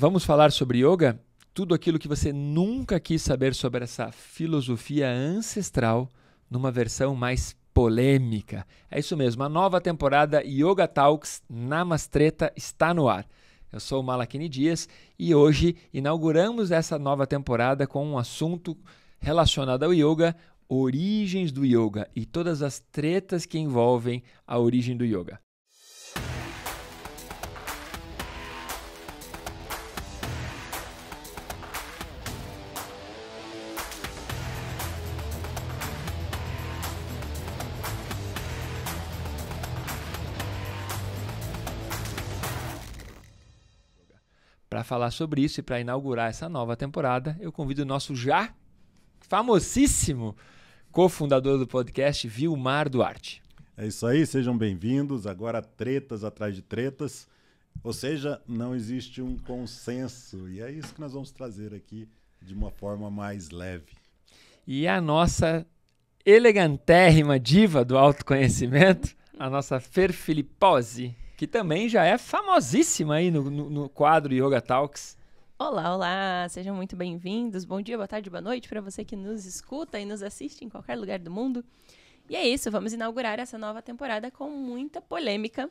Vamos falar sobre yoga? Tudo aquilo que você nunca quis saber sobre essa filosofia ancestral numa versão mais polêmica. É isso mesmo, a nova temporada Yoga Talks Namastreta está no ar. Eu sou o Malakini Dias e hoje inauguramos essa nova temporada com um assunto relacionado ao yoga, origens do yoga e todas as tretas que envolvem a origem do yoga. Para falar sobre isso e para inaugurar essa nova temporada, eu convido o nosso já famosíssimo cofundador do podcast, Vilmar Duarte. É isso aí, sejam bem-vindos. Agora, tretas atrás de tretas. Ou seja, não existe um consenso. E é isso que nós vamos trazer aqui de uma forma mais leve. E a nossa elegantérrima diva do autoconhecimento, a nossa Fer Filipose que também já é famosíssima aí no, no, no quadro Yoga Talks. Olá, olá! Sejam muito bem-vindos. Bom dia, boa tarde, boa noite para você que nos escuta e nos assiste em qualquer lugar do mundo. E é isso, vamos inaugurar essa nova temporada com muita polêmica.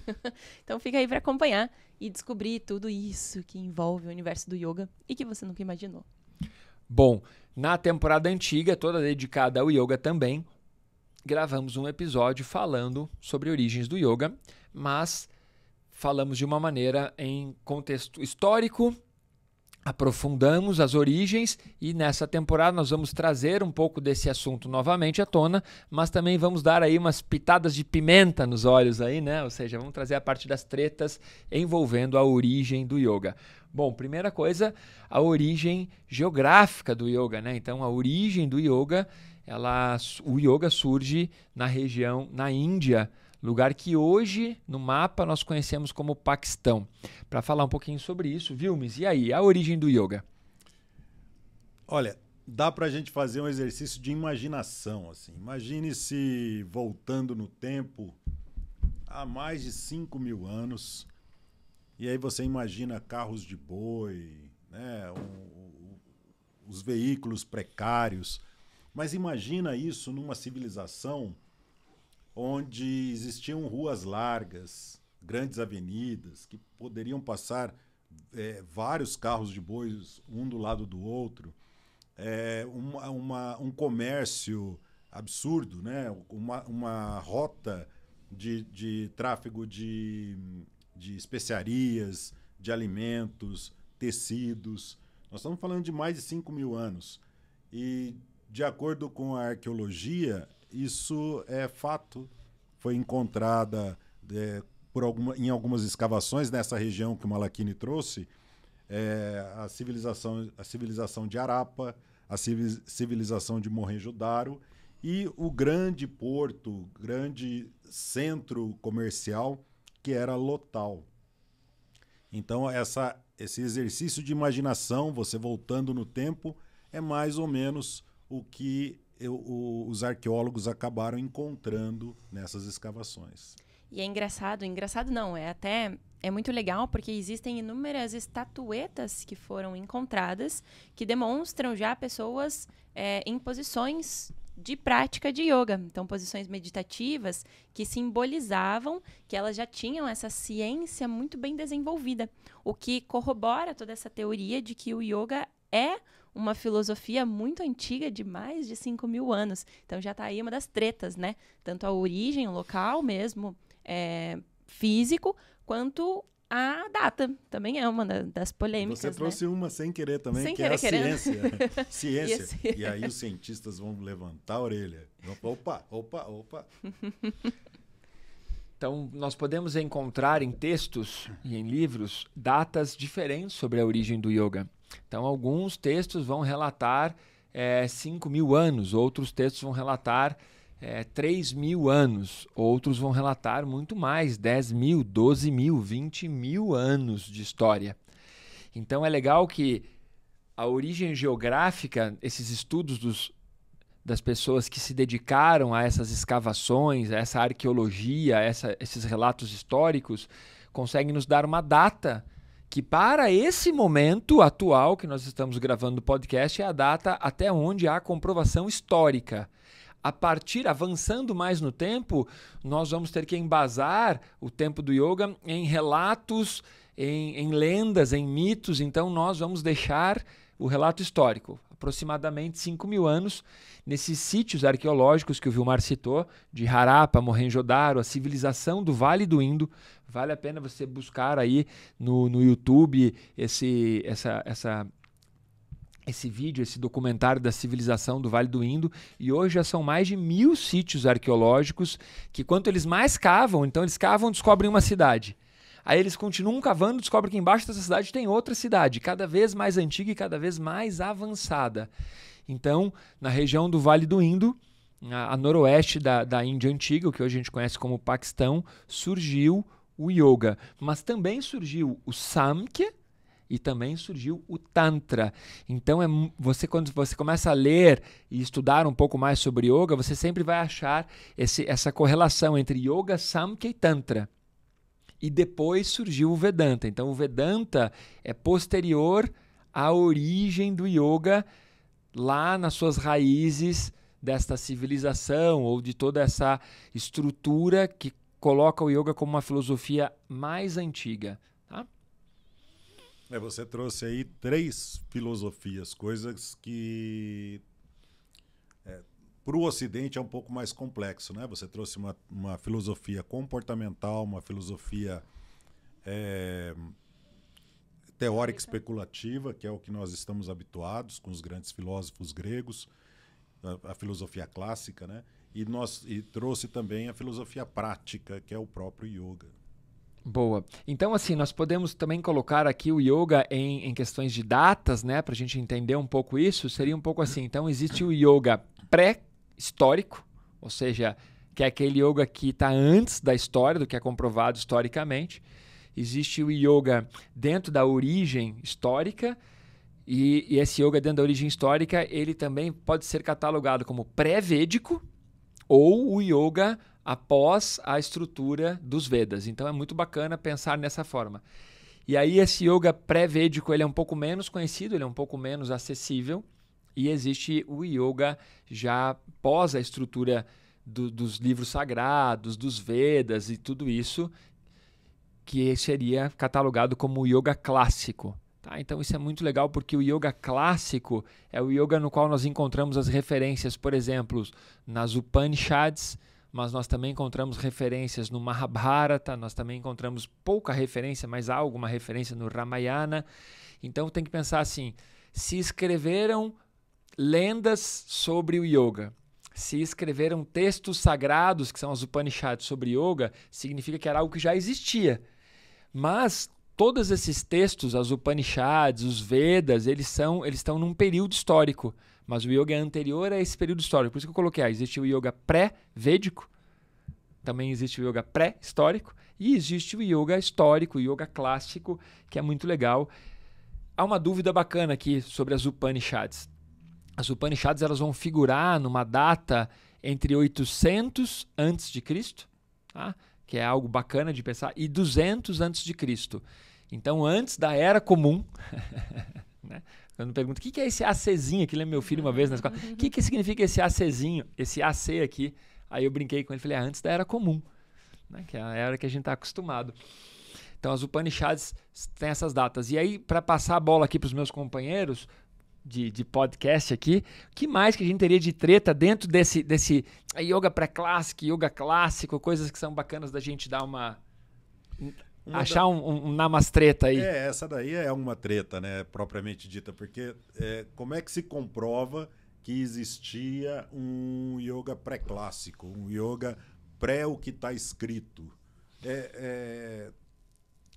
então fica aí para acompanhar e descobrir tudo isso que envolve o universo do yoga e que você nunca imaginou. Bom, na temporada antiga, toda dedicada ao yoga também, gravamos um episódio falando sobre origens do yoga mas falamos de uma maneira em contexto histórico, aprofundamos as origens e nessa temporada nós vamos trazer um pouco desse assunto novamente à tona, mas também vamos dar aí umas pitadas de pimenta nos olhos aí, né? Ou seja, vamos trazer a parte das tretas envolvendo a origem do yoga. Bom, primeira coisa, a origem geográfica do yoga, né? Então, a origem do yoga, ela, o yoga surge na região na Índia, lugar que hoje no mapa nós conhecemos como Paquistão. Para falar um pouquinho sobre isso, Vilmes, e aí, a origem do yoga? Olha, dá para a gente fazer um exercício de imaginação. Assim. Imagine-se voltando no tempo há mais de 5 mil anos, e aí você imagina carros de boi, né, o, o, os veículos precários. Mas imagina isso numa civilização onde existiam ruas largas, grandes avenidas, que poderiam passar é, vários carros de bois um do lado do outro, é, uma, uma, um comércio absurdo, né? uma, uma rota de, de tráfego de, de especiarias, de alimentos, tecidos. Nós estamos falando de mais de 5 mil anos. E, de acordo com a arqueologia, isso é fato. Foi encontrada é, por alguma, em algumas escavações nessa região que o Malakini trouxe é, a, civilização, a civilização de Arapa, a civilização de Mohenjo-Daro e o grande porto, grande centro comercial que era Lotal. Então essa, esse exercício de imaginação, você voltando no tempo, é mais ou menos o que eu, o, os arqueólogos acabaram encontrando nessas escavações. E é engraçado, engraçado não, é até é muito legal porque existem inúmeras estatuetas que foram encontradas que demonstram já pessoas é, em posições de prática de yoga, então posições meditativas que simbolizavam que elas já tinham essa ciência muito bem desenvolvida, o que corrobora toda essa teoria de que o yoga é uma filosofia muito antiga de mais de 5 mil anos. Então já está aí uma das tretas, né? Tanto a origem, o local mesmo, é, físico, quanto a data. Também é uma das polêmicas. Você né? trouxe né? uma sem querer também, sem que querer, é a querendo. ciência. ciência. E aí os cientistas vão levantar a orelha. Opa, opa, opa. Então, nós podemos encontrar em textos e em livros datas diferentes sobre a origem do yoga. Então, alguns textos vão relatar é, eh, 5 mil anos, outros textos vão relatar é, eh, 3 mil anos, outros vão relatar muito mais 10 mil, 12 mil, 20 mil anos de história. Então, é legal que a origem geográfica, esses estudos dos, das pessoas que se dedicaram a essas escavações, a essa arqueologia, a essa, esses relatos históricos, conseguem nos dar uma data que para esse momento atual que nós estamos gravando o podcast é a data até onde há comprovação histórica. A partir, avançando mais no tempo, nós vamos ter que embasar o tempo do yoga em relatos, em, em lendas, em mitos. Então, nós vamos deixar o relato histórico aproximadamente 5 mil anos, nesses sítios arqueológicos que o Vilmar citou, de Harappa, Mohenjo-Daro, a civilização do Vale do Indo. Vale a pena você buscar aí no, no YouTube esse, essa, essa esse vídeo, esse documentário da civilização do Vale do Indo, e hoje já são mais de mil sítios arqueológicos que quanto eles mais cavam, então eles cavam descobrem uma cidade. Aí eles continuam cavando, descobrem que embaixo dessa cidade tem outra cidade, cada vez mais antiga e cada vez mais avançada. Então, na região do Vale do Indo, a, a noroeste da, da Índia antiga, o que hoje a gente conhece como Paquistão, surgiu o yoga. Mas também surgiu o Samkhya, e também surgiu o tantra. Então é você quando você começa a ler e estudar um pouco mais sobre yoga, você sempre vai achar esse, essa correlação entre yoga, samkhya e tantra e depois surgiu o Vedanta. Então, o Vedanta é posterior à origem do yoga lá nas suas raízes desta civilização ou de toda essa estrutura que coloca o yoga como uma filosofia mais antiga. Tá? É, você trouxe aí três filosofias, coisas que é, para o Ocidente é um pouco mais complexo, né? Você trouxe uma, uma filosofia comportamental, uma filosofia é, teórica especulativa, que é o que nós estamos habituados com os grandes filósofos gregos, a, a filosofia clássica, né? E, nós, e trouxe também a filosofia prática, que é o próprio yoga. Boa. Então, assim, nós podemos também colocar aqui o yoga em, em questões de datas, né? Para a gente entender um pouco isso. Seria um pouco assim. Então, existe o yoga pré histórico, ou seja, que é aquele yoga que está antes da história, do que é comprovado historicamente. Existe o yoga dentro da origem histórica, e, e esse yoga dentro da origem histórica, ele também pode ser catalogado como pré-védico ou o yoga após a estrutura dos Vedas. Então é muito bacana pensar nessa forma. E aí esse yoga pré-védico, ele é um pouco menos conhecido, ele é um pouco menos acessível, e existe o yoga já pós a estrutura do, dos livros sagrados, dos Vedas e tudo isso, que seria catalogado como yoga clássico. Tá? Então isso é muito legal porque o yoga clássico é o yoga no qual nós encontramos as referências, por exemplo, nas Upanishads, mas nós também encontramos referências no Mahabharata, nós também encontramos pouca referência, mas há alguma referência no Ramayana. Então tem que pensar assim: se escreveram lendas sobre o yoga. Se escreveram textos sagrados, que são as Upanishads, sobre yoga, significa que era algo que já existia. Mas todos esses textos, as Upanishads, os Vedas, eles são, eles estão num período histórico. Mas o yoga é anterior a esse período histórico. Por isso que eu coloquei, ah, existe o yoga pré-védico, também existe o yoga pré-histórico e existe o yoga histórico, o yoga clássico, que é muito legal. Há uma dúvida bacana aqui sobre as Upanishads. As Upanishads elas vão figurar numa data entre 800 antes de Cristo, tá? que é algo bacana de pensar, e 200 antes de Cristo. Então, antes da era comum, né? Quando pergunto, o que, que é esse ACzinho? Que lembra meu filho uma vez na escola. O que, que significa esse ACzinho, esse AC aqui? Aí eu brinquei com ele e falei, ah, antes da era comum, né? que é a era que a gente está acostumado. Então as Upanishads têm essas datas. E aí, para passar a bola aqui para os meus companheiros, de, de podcast aqui. O que mais que a gente teria de treta dentro desse, desse yoga pré-clássico, yoga clássico, coisas que são bacanas da gente dar uma. uma achar da... um, um namastreta aí. É, essa daí é uma treta, né? Propriamente dita, porque é, como é que se comprova que existia um yoga pré-clássico, um yoga pré o que está escrito? É, é,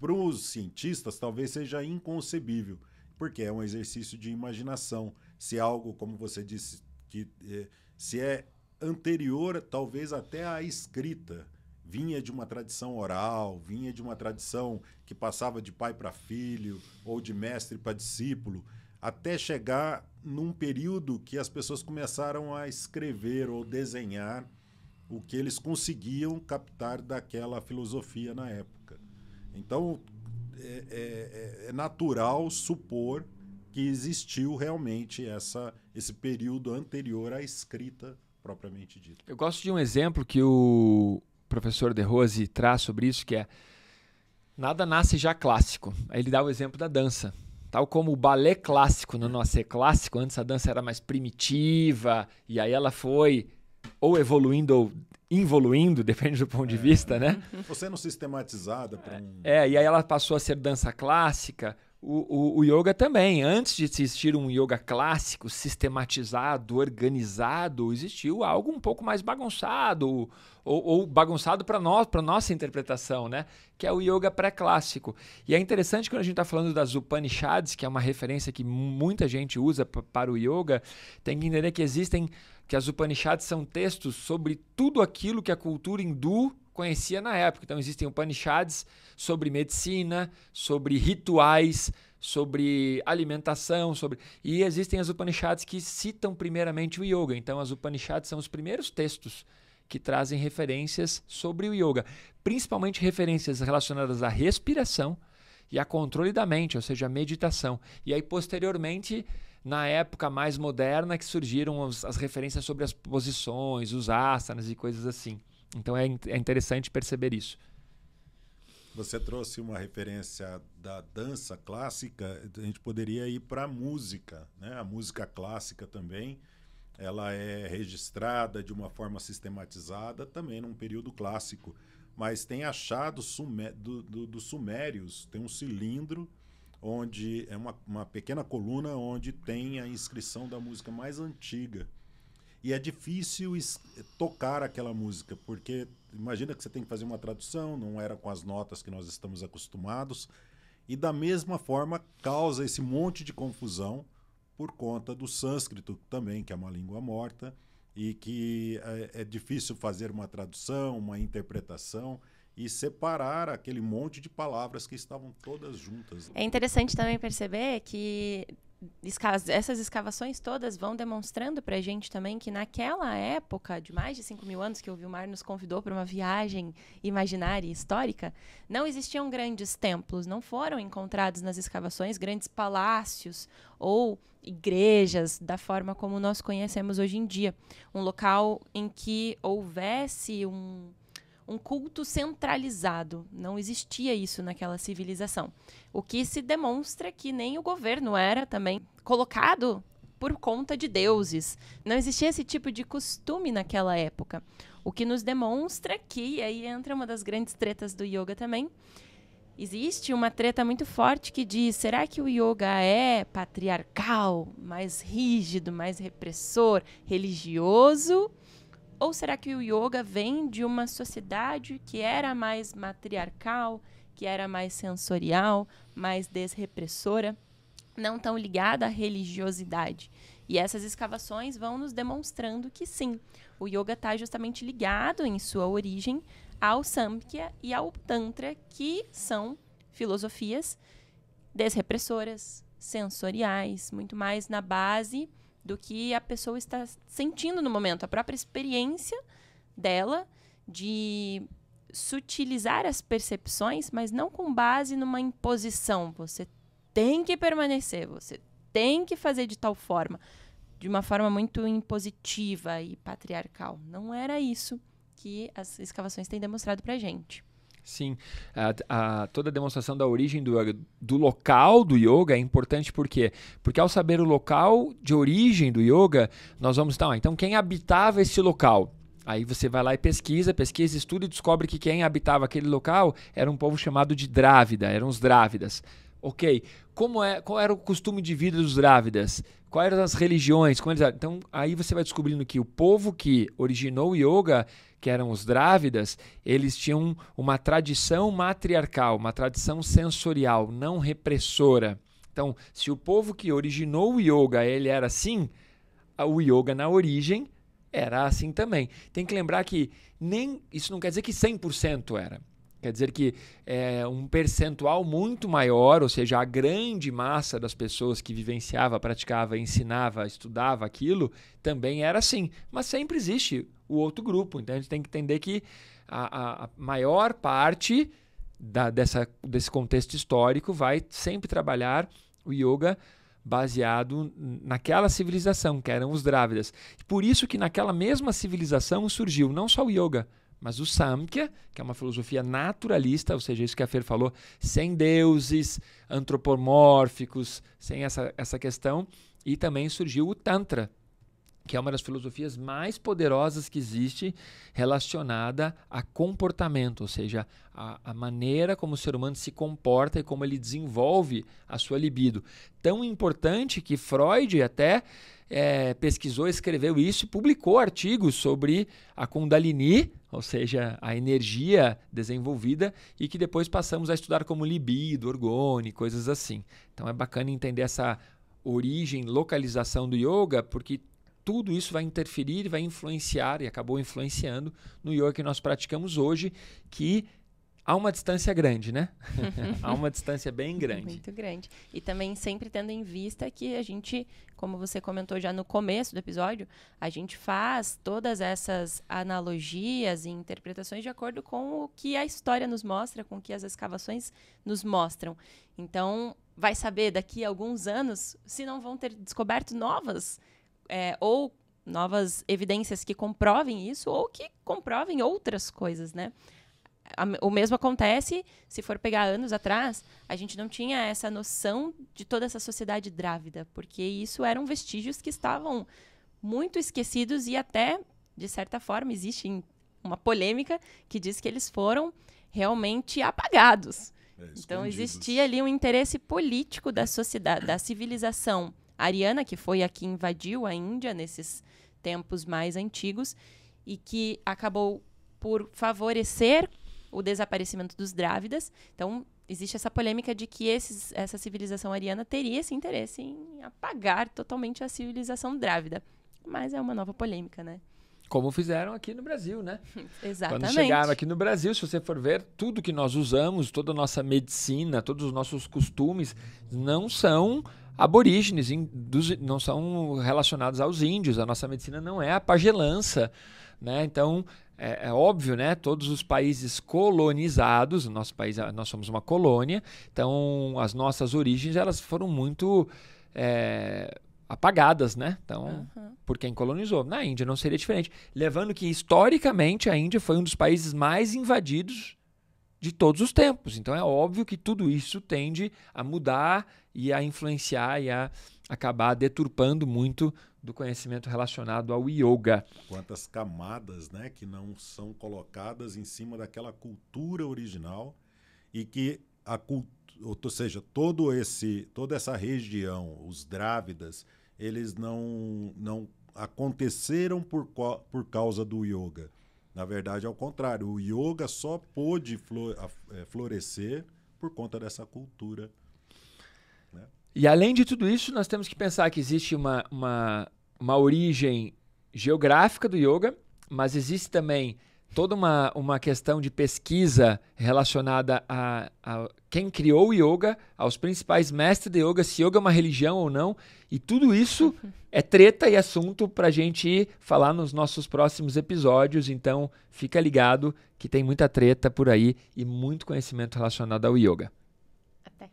Para os cientistas, talvez seja inconcebível porque é um exercício de imaginação. Se é algo, como você disse, que é, se é anterior, talvez até à escrita, vinha de uma tradição oral, vinha de uma tradição que passava de pai para filho ou de mestre para discípulo, até chegar num período que as pessoas começaram a escrever ou desenhar o que eles conseguiam captar daquela filosofia na época. Então, é é, é, é natural supor que existiu realmente essa, esse período anterior à escrita propriamente dita. Eu gosto de um exemplo que o professor De Rose traz sobre isso, que é nada nasce já clássico. Aí ele dá o exemplo da dança. Tal como o balé clássico no nosso é clássico, antes a dança era mais primitiva, e aí ela foi ou evoluindo ou involuindo, depende do ponto é. de vista, né? Você não sistematizada. É, um... É, e aí ela passou a ser dança clássica, o, o, o, yoga também, antes de existir um yoga clássico, sistematizado, organizado, existiu algo um pouco mais bagunçado, ou, ou bagunçado para nós, para nossa interpretação, né? Que é o yoga pré-clássico. E é interessante quando a gente está falando das Upanishads, que é uma referência que muita gente usa para o yoga, tem que entender que existem, que as Upanishads são textos sobre tudo aquilo que a cultura hindu conhecia na época. Então existem Upanishads sobre medicina, sobre rituais, sobre alimentação, sobre e existem as Upanishads que citam primeiramente o yoga. Então as Upanishads são os primeiros textos que trazem referências sobre o yoga, principalmente referências relacionadas à respiração e a controle da mente, ou seja, a meditação. E aí posteriormente na época mais moderna que surgiram as, as referências sobre as posições, os asanas e coisas assim. Então é, é interessante perceber isso. Você trouxe uma referência da dança clássica, a gente poderia ir para a música, né? A música clássica também, ela é registrada de uma forma sistematizada também num período clássico, mas tem achados sumé dos do, do sumérios, tem um cilindro onde é uma, uma pequena coluna onde tem a inscrição da música mais antiga e é difícil tocar aquela música, porque imagina que você tem que fazer uma tradução, não era com as notas que nós estamos acostumados. E da mesma forma causa esse monte de confusão por conta do sânscrito também, que é uma língua morta e que é, é difícil fazer uma tradução, uma interpretação e separar aquele monte de palavras que estavam todas juntas. É interessante também perceber que essas escavações todas vão demonstrando para a gente também que naquela época de mais de 5 mil anos que o Vilmar nos convidou para uma viagem imaginária e histórica, não existiam grandes templos, não foram encontrados nas escavações grandes palácios ou igrejas da forma como nós conhecemos hoje em dia. Um local em que houvesse um, um culto centralizado. Não existia isso naquela civilização. O que se demonstra é que nem o governo era também colocado por conta de deuses. Não existia esse tipo de costume naquela época. O que nos demonstra que, e aí entra uma das grandes tretas do yoga também, existe uma treta muito forte que diz: será que o yoga é patriarcal, mais rígido, mais repressor, religioso? Ou será que o yoga vem de uma sociedade que era mais matriarcal, que era mais sensorial, mais desrepressora, não tão ligada à religiosidade? E essas escavações vão nos demonstrando que sim, o yoga está justamente ligado em sua origem ao Samkhya e ao Tantra, que são filosofias desrepressoras, sensoriais, muito mais na base do que a pessoa está sentindo no momento, a própria experiência dela de sutilizar as percepções, mas não com base numa imposição. Você tem que permanecer, você tem que fazer de tal forma, de uma forma muito impositiva e patriarcal. Não era isso que as escavações têm demonstrado para gente. Sim, a, a, toda a demonstração da origem do yoga, do local do yoga é importante por quê? Porque ao saber o local de origem do yoga, nós vamos estar, tá, então quem habitava esse local? Aí você vai lá e pesquisa, pesquisa, estuda e descobre que quem habitava aquele local era um povo chamado de Drávida, eram os Drávidas ok, como é, qual era o costume de vida dos drávidas? Quais eram as religiões? Como eles eram? Então, aí você vai descobrindo que o povo que originou o yoga, que eram os drávidas, eles tinham uma tradição matriarcal, uma tradição sensorial, não repressora. Então, se o povo que originou o yoga, ele era assim, o yoga na origem era assim também. Tem que lembrar que nem isso não quer dizer que 100% era. Quer dizer que é, um percentual muito maior, ou seja, a grande massa das pessoas que vivenciava, praticava, ensinava, estudava aquilo, também era assim. Mas sempre existe o outro grupo. Então a gente tem que entender que a, a, maior parte da, dessa, desse contexto histórico vai sempre trabalhar o yoga baseado naquela civilização, que eram os Drávidas. Por isso que naquela mesma civilização surgiu não só o yoga, mas o Samkhya, que é uma filosofia naturalista, ou seja, isso que a Fer falou, sem deuses antropomórficos, sem essa, essa questão, e também surgiu o Tantra, que é uma das filosofias mais poderosas que existe relacionada a comportamento, ou seja, a, a, maneira como o ser humano se comporta e como ele desenvolve a sua libido. Tão importante que Freud até é, pesquisou, escreveu isso e publicou artigos sobre a Kundalini, ou seja, a energia desenvolvida, e que depois passamos a estudar como libido, orgone, coisas assim. Então é bacana entender essa origem, localização do yoga, porque tudo isso vai interferir, vai influenciar e acabou influenciando no yoga que nós praticamos hoje, que há uma distância grande, né? há uma distância bem grande. Muito grande. E também sempre tendo em vista que a gente, como você comentou já no começo do episódio, a gente faz todas essas analogias e interpretações de acordo com o que a história nos mostra, com o que as escavações nos mostram. Então, vai saber daqui a alguns anos se não vão ter descoberto novas é, ou novas evidências que comprovem isso ou que comprovem outras coisas, né? o mesmo acontece se for pegar anos atrás, a gente não tinha essa noção de toda essa sociedade drávida, porque isso eram vestígios que estavam muito esquecidos e até, de certa forma, existe uma polêmica que diz que eles foram realmente apagados. É, então existia ali um interesse político da sociedade, da civilização Ariana, que foi a que invadiu a Índia nesses tempos mais antigos e que acabou por favorecer o desaparecimento dos Drávidas. Então, existe essa polêmica de que esses, essa civilização ariana teria esse interesse em apagar totalmente a civilização drávida. Mas é uma nova polêmica, né? Como fizeram aqui no Brasil, né? Exatamente. Quando chegaram aqui no Brasil, se você for ver, tudo que nós usamos, toda a nossa medicina, todos os nossos costumes, não são aborígenes, dos, não são relacionados aos índios. A nossa medicina não é a pagelança. Né? Então, é, é, óbvio, né? Todos os países colonizados, nosso país, nós somos uma colônia, então as nossas origens elas foram muito é, apagadas, né? Então, uhum. por quem colonizou. Na Índia não seria diferente, levando que historicamente a Índia foi um dos países mais invadidos de todos os tempos. Então é óbvio que tudo isso tende a mudar e a influenciar e a acabar deturpando muito do conhecimento relacionado ao yoga. Quantas camadas, né, que não são colocadas em cima daquela cultura original e que a ou seja, todo esse, toda essa região, os drávidas, eles não não aconteceram por, por causa do yoga na verdade, ao contrário, o yoga só pôde é, florescer por conta dessa cultura. Né? E além de tudo isso, nós temos que pensar que existe uma, uma, uma origem geográfica do yoga, mas existe também toda uma, uma questão de pesquisa relacionada a, a quem criou o yoga, aos principais mestres de yoga, se yoga é uma religião ou não. E tudo isso uhum. é treta e assunto para a gente falar nos nossos próximos episódios. Então, fica ligado que tem muita treta por aí e muito conhecimento relacionado ao yoga. Até.